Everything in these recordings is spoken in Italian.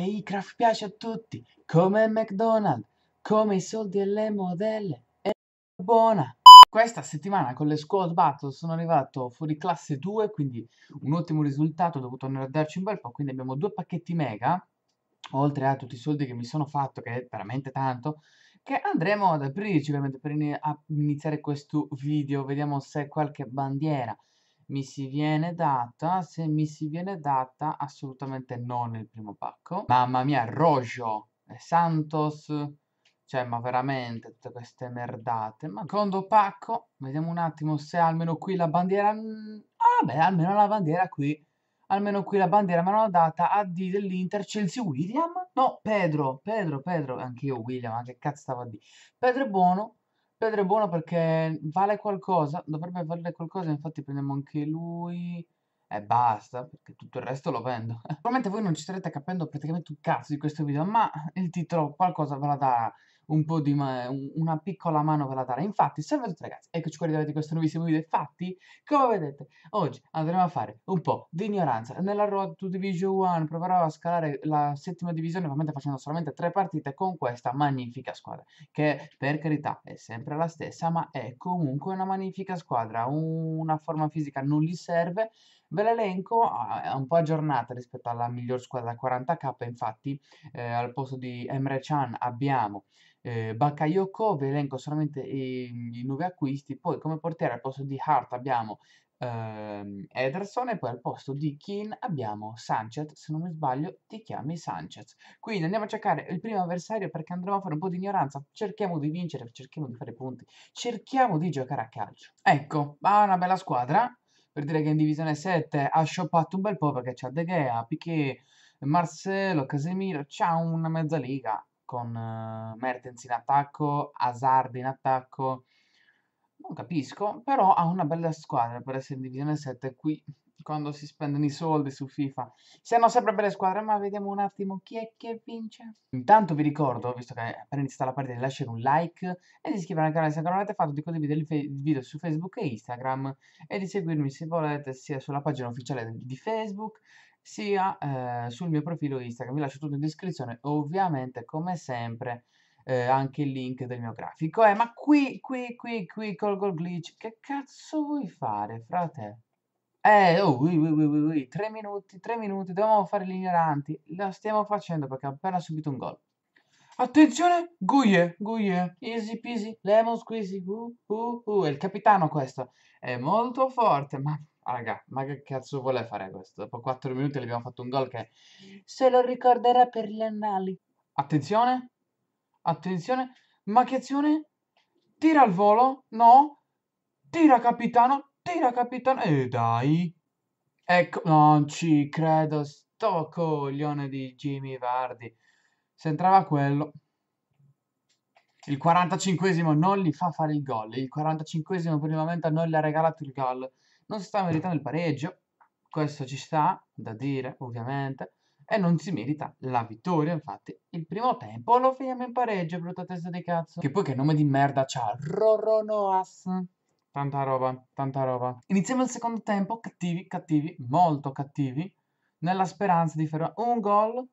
E i craft piace a tutti, come McDonald's, come i soldi e le modelle. E buona! Questa settimana con le squad battle sono arrivato fuori classe 2, quindi un ottimo risultato, ho dovuto nerdarci un bel po', quindi abbiamo due pacchetti mega, oltre a tutti i soldi che mi sono fatto, che è veramente tanto, che andremo ad aprirci ovviamente per iniziare questo video, vediamo se qualche bandiera mi si viene data, se mi si viene data, assolutamente non il primo pacco. Mamma mia, Rojo e Santos, cioè ma veramente tutte queste merdate. Ma secondo pacco, vediamo un attimo se almeno qui la bandiera... Mm, ah beh, almeno la bandiera qui. Almeno qui la bandiera me l'hanno data a D dell'Inter Chelsea William? No, Pedro, Pedro, Pedro, anche io William, ma che cazzo stavo a D? Pedro è buono, Pedro è buono perché vale qualcosa, dovrebbe valere qualcosa, infatti prendiamo anche lui e basta, perché tutto il resto lo vendo. Probabilmente voi non ci starete capendo praticamente un cazzo di questo video, ma il titolo qualcosa ve la darà un po' di ma- una piccola mano per la tara. Infatti, salve a tutti ragazzi, eccoci qua arrivati a questo nuovissimo video. Infatti, come vedete, oggi andremo a fare un po' di ignoranza. Nella Road to Division 1 preparavo a scalare la settima divisione, ovviamente facendo solamente tre partite con questa magnifica squadra, che per carità è sempre la stessa, ma è comunque una magnifica squadra, una forma fisica non gli serve, Ve l'elenco, ah, è un po' aggiornata rispetto alla miglior squadra da 40k, infatti eh, al posto di Emre Chan abbiamo eh, Bakayoko, ve elenco solamente i, i, nuovi acquisti, poi come portiere al posto di Hart abbiamo eh, Ederson e poi al posto di Keane abbiamo Sanchez, se non mi sbaglio ti chiami Sanchez. Quindi andiamo a cercare il primo avversario perché andremo a fare un po' di ignoranza, cerchiamo di vincere, cerchiamo di fare punti, cerchiamo di giocare a calcio. Ecco, ha una bella squadra, per dire che in divisione 7 ha scioppato un bel po' perché c'ha De Gea, Piquet, Marcelo, Casemiro, c'ha una mezza liga con uh, Mertens in attacco, Hazard in attacco. Non capisco, però ha una bella squadra per essere in divisione 7 qui quando si spendono i soldi su FIFA. Siano sempre belle squadre, ma vediamo un attimo chi è che vince. Intanto vi ricordo, visto che appena iniziata la partita, di lasciare un like e di iscrivervi al canale se ancora non avete fatto, di condividere il video su Facebook e Instagram e di seguirmi se volete sia sulla pagina ufficiale di Facebook sia eh, sul mio profilo Instagram. Vi lascio tutto in descrizione, ovviamente come sempre. Eh, anche il link del mio grafico. Eh, ma qui, qui, qui, qui, col gol glitch, che cazzo vuoi fare, frate? Eh, oh, ui, ui, ui, ui, tre minuti, tre minuti, dobbiamo fare gli ignoranti. Lo stiamo facendo perché ha appena subito un gol. Attenzione, Guglie, Guglie, easy peasy, lemon squeezy, uh, uh, uh, è il capitano questo. È molto forte, ma raga, ma che cazzo vuole fare questo? Dopo 4 minuti abbiamo fatto un gol che se lo ricorderà per gli annali. Attenzione, attenzione, ma che azione? Tira al volo, no? Tira capitano, mattina, capitano. E eh, dai. Ecco, non ci credo, sto coglione di Jimmy Vardi. Se entrava quello. Il 45esimo non gli fa fare il gol. Il 45esimo per il momento non gli ha regalato il gol. Non si sta meritando il pareggio. Questo ci sta, da dire, ovviamente. E non si merita la vittoria, infatti. Il primo tempo lo finiamo in pareggio, brutta testa di cazzo. Che poi che nome di merda c'ha? Roronoas. Tanta roba, tanta roba. Iniziamo il secondo tempo, cattivi, cattivi, molto cattivi, nella speranza di fare un gol.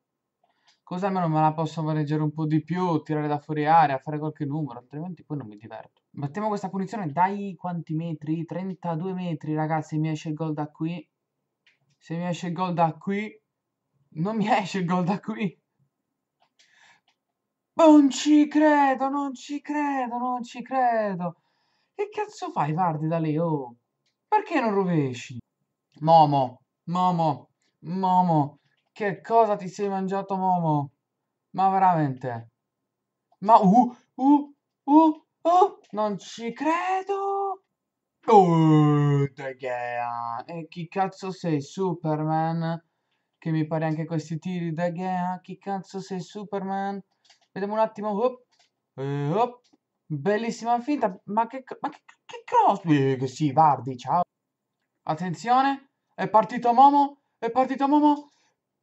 Così almeno me la posso maneggiare un po' di più, tirare da fuori aria, fare qualche numero, altrimenti poi non mi diverto. Battiamo questa punizione, dai quanti metri? 32 metri, ragazzi, mi esce il gol da qui. Se mi esce il gol da qui, non mi esce il gol da qui. Non ci credo, non ci credo, non ci credo. Che cazzo fai, Vardi, da lì, oh? Perché non rovesci? Momo, Momo, Momo, che cosa ti sei mangiato, Momo? Ma veramente? Ma, uh, uh, uh, uh, non ci credo! Oh, Degea! E chi cazzo sei, Superman? Che mi pare anche questi tiri, Degea, chi cazzo sei, Superman? Vediamo un attimo, hop, eh, hop, Bellissima finta, ma che, ma che, che Crosby? Che sì, Vardi, ciao. Attenzione, è partito Momo, è partito Momo.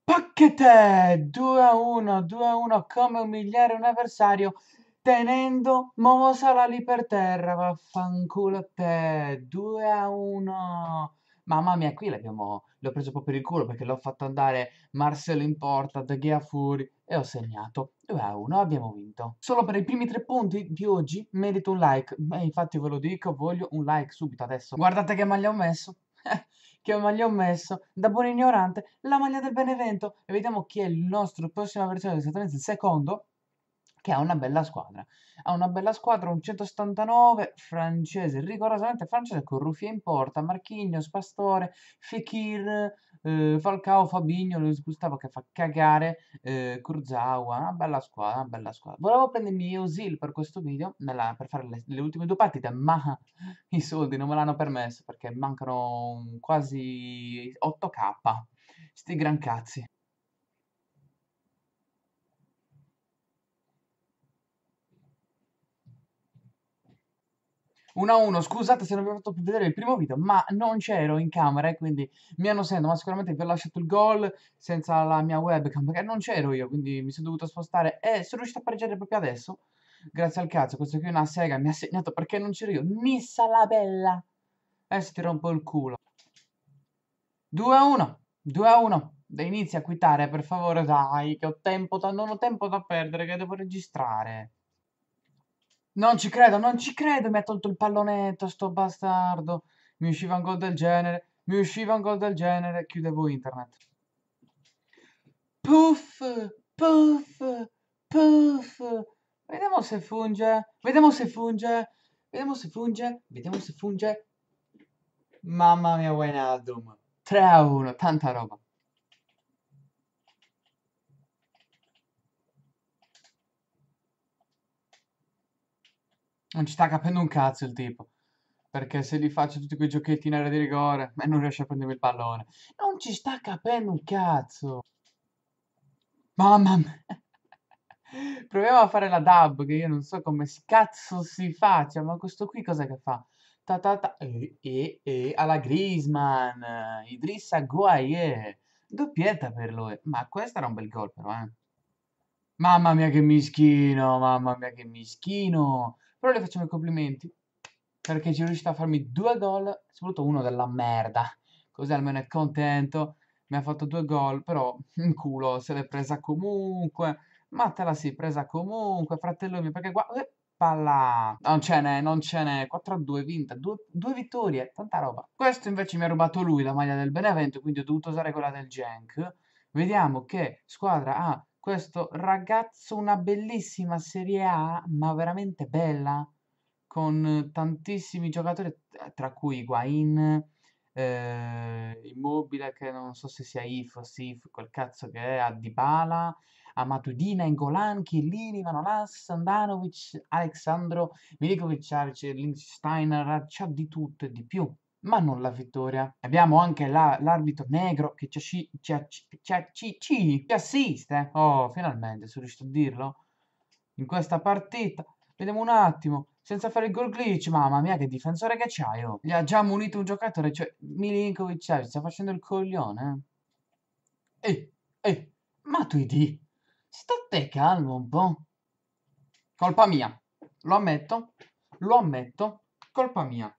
Pacchete! 2 a 1, 2 a 1, come umiliare un avversario tenendo Momo Sala lì per terra, vaffanculo a te, 2 a 1. Mamma mia, qui l'abbiamo, l'ho preso proprio per il culo perché l'ho fatto andare Marcelo in porta, De Gea Fury e ho segnato 2 a 1, abbiamo vinto. Solo per i primi tre punti di oggi merito un like, e infatti ve lo dico, voglio un like subito adesso. Guardate che maglia ho messo, che maglia ho messo, da buon ignorante, la maglia del Benevento e vediamo chi è il nostro prossimo avversario, esattamente il secondo che ha una bella squadra. Ha una bella squadra, un 179 francese, rigorosamente francese, con Ruffia in porta, Marchignos, Pastore, Fekir, eh, Falcao, Fabigno, Luis Gustavo che fa cagare, eh, Kurzawa, una bella squadra, una bella squadra. Volevo prendermi Eusil per questo video, nella, per fare le, le, ultime due partite, ma i soldi non me l'hanno permesso perché mancano quasi 8k. Sti gran cazzi. 1 a 1, scusate se non vi ho fatto vedere il primo video, ma non c'ero in camera e quindi mi hanno sentito, ma sicuramente vi ho lasciato il gol senza la mia webcam, perché non c'ero io, quindi mi sono dovuto spostare e sono riuscito a pareggiare proprio adesso, grazie al cazzo, questo qui è una sega, mi ha segnato perché non c'ero io, Nissa la bella, adesso ti rompo il culo. 2 a 1, 2 a 1, inizia a quitare per favore, dai, che ho tempo, da, non ho tempo da perdere, che devo registrare. Non ci credo, non ci credo, mi ha tolto il pallonetto sto bastardo. Mi usciva un gol del genere, mi usciva un gol del genere, chiudevo internet. Puff, puff, puff. Vediamo se funge, vediamo se funge, vediamo se funge, vediamo se funge. Mamma mia, Wayne Aldum. 3 a 1, tanta roba. Non ci sta capendo un cazzo il tipo. Perché se gli faccio tutti quei giochetti in area di rigore, e eh, non riesce a prendermi il pallone. Non ci sta capendo un cazzo. Mamma mia. Proviamo a fare la dub, che io non so come cazzo si faccia, ma questo qui cos'è che fa? Ta ta ta, e e e, alla Griezmann, Idrissa Guaye, doppietta per lui. Ma questo era un bel gol però, eh. Mamma mia che mischino, mamma mia che mischino. Però le facciamo i complimenti. Perché ci è riuscito a farmi due gol, soprattutto uno della merda. Così almeno è contento. Mi ha fatto due gol, però in culo, se l'è presa comunque. Ma te la si presa comunque, fratello mio, perché qua... Eh, palla! Non ce n'è, non ce n'è. 4-2 vinta, due, due, vittorie, tanta roba. Questo invece mi ha rubato lui la maglia del Benevento, quindi ho dovuto usare quella del Genk. Vediamo che squadra ha questo ragazzo, una bellissima Serie A, ma veramente bella, con tantissimi giocatori, eh, tra cui Guain, eh, Immobile, che non so se sia IF o SIF, quel cazzo che è, a Dybala, a Matudina, Engolan, Chiellini, Manolas, Andanovic, Alexandro, Milikovic, Arce, Lindsteiner, c'ha di tutto e di più ma non la vittoria. Abbiamo anche la, l'arbitro negro che ci, ci, ci, ci, assiste. Oh, finalmente sono riuscito a dirlo. In questa partita, vediamo un attimo. Senza fare il gol glitch, mamma mia che difensore che c'hai, oh. Gli ha già munito un giocatore, cioè Milinkovic, sta facendo il coglione. Ehi, ehi, ma tu di? Sta calmo un po'. Colpa mia, lo ammetto, lo ammetto, colpa mia.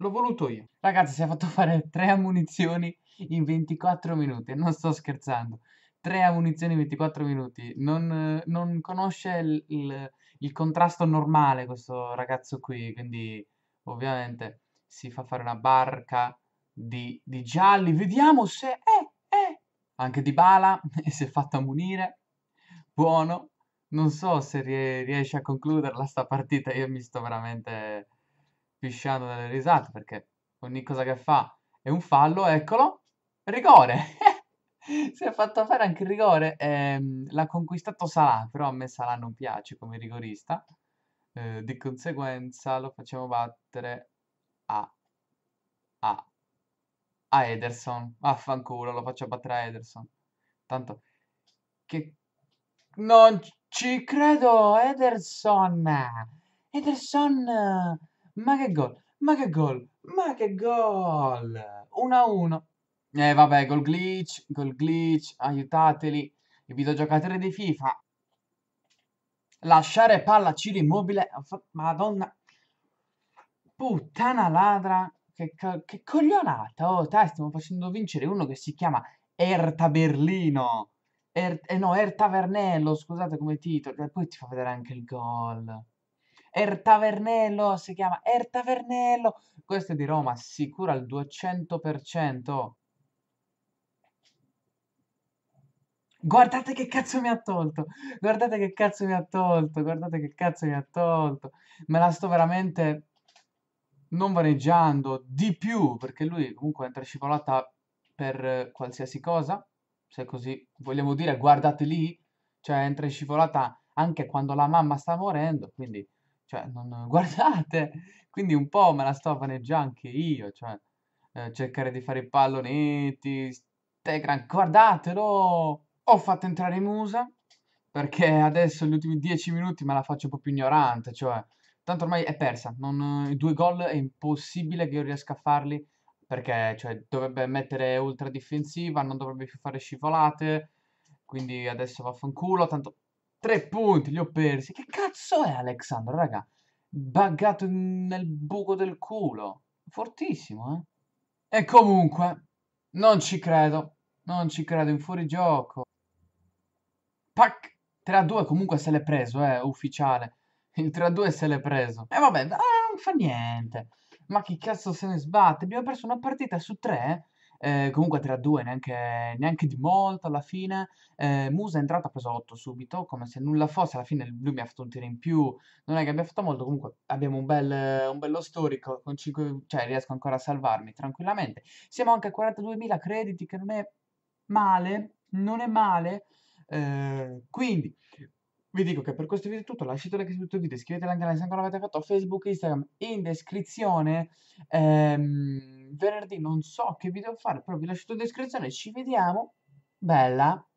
L'ho voluto io. Ragazzi, si è fatto fare tre ammunizioni in 24 minuti. Non sto scherzando. Tre ammunizioni in 24 minuti. Non, non conosce il, il, il, contrasto normale questo ragazzo qui. Quindi, ovviamente, si fa fare una barca di, di gialli. Vediamo se... Eh, eh. Anche di bala. E si è fatto ammunire. Buono. Non so se riesce a concluderla sta partita. Io mi sto veramente fischiando dalle risate perché ogni cosa che fa è un fallo, eccolo, rigore! si è fatto fare anche il rigore, ehm, l'ha conquistato Salah, però a me Salah non piace come rigorista, eh, di conseguenza lo facciamo battere a, a, a Ederson, vaffanculo, lo faccio battere a Ederson, tanto che non ci credo, Ederson, Ederson... Ma che gol! Ma che gol! Ma che gol! 1-1. Eh vabbè, gol glitch, gol glitch, aiutateli. Il videogiocatore di FIFA. Lasciare palla Ciro immobile. Madonna. Puttana ladra. Che, che coglionata. Oh, dai, stiamo facendo vincere uno che si chiama Erta Berlino. Er, eh no, Erta Vernello, scusate come titolo. E poi ti fa vedere anche il gol. Er Tavernello si chiama Er Tavernello. Questo è di Roma, sicuro al 200%. Guardate che cazzo mi ha tolto! Guardate che cazzo mi ha tolto! Guardate che cazzo mi ha tolto! Me la sto veramente non vaneggiando di più, perché lui comunque entra scivolata per qualsiasi cosa, se così vogliamo dire, guardate lì, cioè entra in scivolata anche quando la mamma sta morendo, quindi cioè non guardate, quindi un po' me la sto vaneggiando anche io, cioè eh, cercare di fare i pallonetti, Tegran, guardatelo, ho fatto entrare Musa, perché adesso gli ultimi dieci minuti me la faccio un po' più ignorante, cioè tanto ormai è persa, non, i due gol è impossibile che io riesca a farli, perché cioè, dovrebbe mettere ultra difensiva, non dovrebbe più fare scivolate, quindi adesso vaffanculo, tanto Tre punti, li ho persi. Che cazzo è Alexandro, raga? Buggato nel buco del culo. Fortissimo, eh? E comunque, non ci credo. Non ci credo, in fuorigioco. Pac! 3-2 comunque se l'è preso, eh, ufficiale. Il 3-2 se l'è preso. E vabbè, ah, non fa niente. Ma che cazzo se ne sbatte? Abbiamo perso una partita su tre eh eh, comunque 3 a 2, neanche, neanche, di molto alla fine. Eh, Musa è entrato, ha preso 8 subito, come se nulla fosse. Alla fine lui mi ha fatto un tiro in più, non è che abbia fatto molto. Comunque abbiamo un, bel, un bello storico, con 5, cioè riesco ancora a salvarmi tranquillamente. Siamo anche a 42.000 crediti, che non è male, non è male. Eh, quindi vi dico che per questo video è tutto, lasciate un like se questo video, iscrivetevi anche se ancora non avete fatto, Facebook, Instagram, in descrizione. Ehm, venerdì non so che video fare, però vi lascio tutto in descrizione, ci vediamo. Bella!